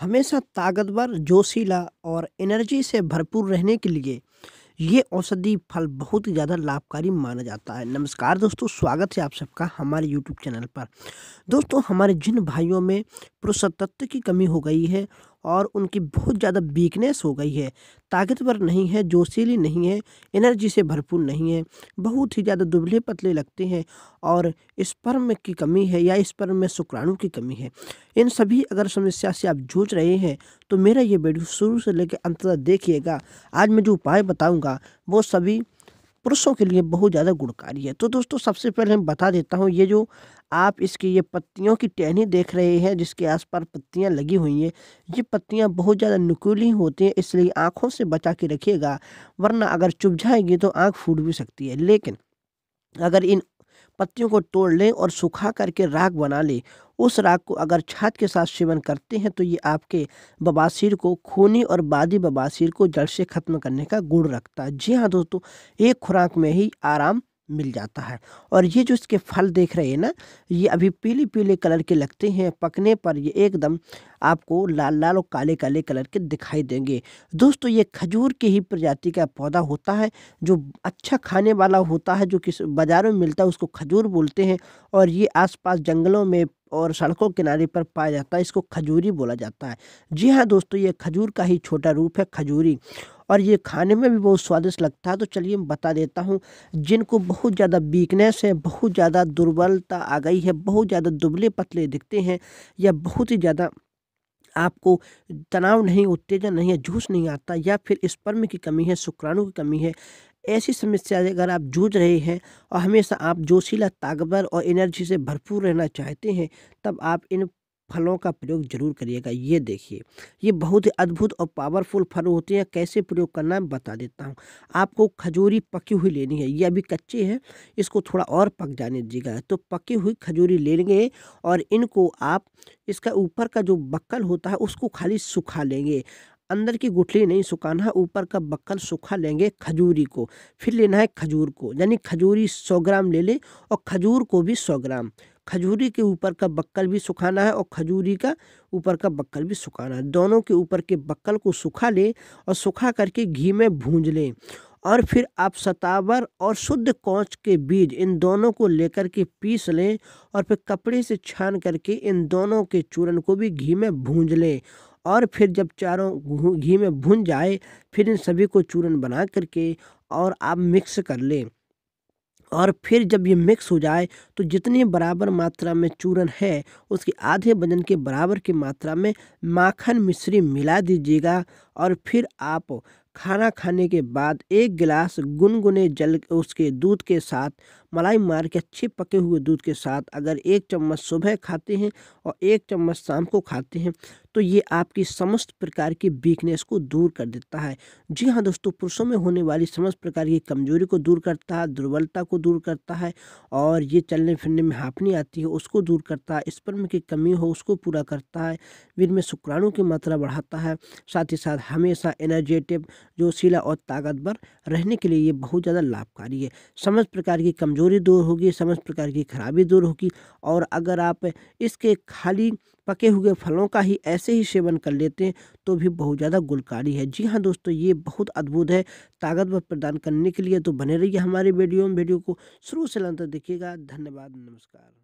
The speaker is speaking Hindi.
हमेशा ताकतवर जोशीला और एनर्जी से भरपूर रहने के लिए ये औषधि फल बहुत ही ज़्यादा लाभकारी माना जाता है नमस्कार दोस्तों स्वागत है आप सबका हमारे यूट्यूब चैनल पर दोस्तों हमारे जिन भाइयों में पुरुष तत्व की कमी हो गई है और उनकी बहुत ज़्यादा वीकनेस हो गई है ताकतवर नहीं है जोशीली नहीं है एनर्जी से भरपूर नहीं है बहुत ही ज़्यादा दुबले पतले लगते हैं और स्पर्म की कमी है या स्पर्म में शुक्राणु की कमी है इन सभी अगर समस्या से आप जूझ रहे हैं तो मेरा ये वीडियो शुरू से लेकर अंत तक देखिएगा आज मैं जो उपाय बताऊँगा वो सभी पुरुषों के लिए बहुत ज़्यादा गुणकारी है तो दोस्तों सबसे पहले मैं बता देता हूँ ये जो आप इसकी ये पत्तियों की टहनी देख रहे हैं जिसके आस पास पत्तियाँ लगी हुई हैं ये पत्तियाँ बहुत ज़्यादा नुकीली होती हैं इसलिए आँखों से बचा के रखिएगा वरना अगर चुभ जाएगी तो आँख फूट भी सकती है लेकिन अगर इन पत्तियों को तोड़ लें और सुखा करके राग बना लें उस राग को अगर छाछ के साथ सेवन करते हैं तो ये आपके बबासीर को खूनी और बादी बबासीर को जड़ से ख़त्म करने का गुण रखता है जी हाँ दोस्तों एक खुराक में ही आराम मिल जाता है और ये जो इसके फल देख रहे हैं ना ये अभी पीले पीले कलर के लगते हैं पकने पर ये एकदम आपको लाल लाल और काले काले कलर के दिखाई देंगे दोस्तों ये खजूर की ही प्रजाति का पौधा होता है जो अच्छा खाने वाला होता है जो किस बाज़ारों में मिलता है उसको खजूर बोलते हैं और ये आसपास जंगलों में और सड़कों किनारे पर पाया जाता है इसको खजूरी बोला जाता है जी हाँ दोस्तों ये खजूर का ही छोटा रूप है खजूरी और ये खाने में भी बहुत स्वादिष्ट लगता है तो चलिए मैं बता देता हूँ जिनको बहुत ज़्यादा वीकनेस है बहुत ज़्यादा दुर्बलता आ गई है बहुत ज़्यादा दुबले पतले दिखते हैं या बहुत ही ज़्यादा आपको तनाव नहीं उत्तेजन नहीं है जूस नहीं आता या फिर स्पर्म की कमी है शुक्राणु की कमी है ऐसी समस्या से अगर आप जूझ रहे हैं और हमेशा आप जोशीला ताकतवर और एनर्जी से भरपूर रहना चाहते हैं तब आप इन फलों का प्रयोग जरूर करिएगा ये देखिए ये बहुत ही अद्भुत और पावरफुल फल होते हैं कैसे प्रयोग करना है बता देता हूँ आपको खजूरी पकी हुई लेनी है ये अभी कच्चे हैं इसको थोड़ा और पक जाने दीजिएगा तो पकी हुई खजूरी ले लेंगे और इनको आप इसका ऊपर का जो बक्कल होता है उसको खाली सुखा लेंगे अंदर की गुठली नहीं सुखाना ऊपर का बक्कल सूखा लेंगे खजूरी को फिर लेना है खजूर को यानी खजूरी सौ ग्राम ले लें और खजूर को भी सौ ग्राम खजूरी के ऊपर का बक्कल भी सुखाना है और खजूरी का ऊपर का बक्कल भी सुखाना है दोनों के ऊपर के बक्कल को सुखा लें और सुखा करके घी में भूंज लें और फिर आप सतावर और शुद्ध कोच के बीज इन दोनों को लेकर के पीस लें और फिर कपड़े से छान करके इन दोनों के चूरन को भी घी में भूंज लें और फिर जब चारों घी में भुन जाए फिर इन सभी को चूरन बना करके और आप मिक्स कर लें और फिर जब ये मिक्स हो जाए तो जितनी बराबर मात्रा में चूरन है उसके आधे वजन के बराबर की मात्रा में माखन मिश्री मिला दीजिएगा और फिर आप खाना खाने के बाद एक गिलास गुनगुने जल उसके दूध के साथ मलाई मार के अच्छे पके हुए दूध के साथ अगर एक चम्मच सुबह खाते हैं और एक चम्मच शाम को खाते हैं तो ये आपकी समस्त प्रकार की वीकनेस को दूर कर देता है जी हाँ दोस्तों पुरुषों में होने वाली समस्त प्रकार की कमजोरी को दूर करता है दुर्बलता को दूर करता है और ये चलने फिरने में हाँपनी आती है उसको दूर करता है स्पर्म की कमी हो उसको पूरा करता है वीर में शुक्राणु की मात्रा बढ़ाता है साथ ही साथ हमेशा एनर्जेटिव जोशीला और ताकतवर रहने के लिए ये बहुत ज़्यादा लाभकारी है समस्त प्रकार की कमजोरी कमज़ोरी दूर होगी समस्त प्रकार की खराबी दूर होगी और अगर आप इसके खाली पके हुए फलों का ही ऐसे ही सेवन कर लेते हैं तो भी बहुत ज़्यादा गुलकारी है जी हाँ दोस्तों ये बहुत अद्भुत है ताकतवर प्रदान करने के लिए तो बने रहिए हमारे वीडियो में वीडियो को शुरू से लंत देखिएगा धन्यवाद नमस्कार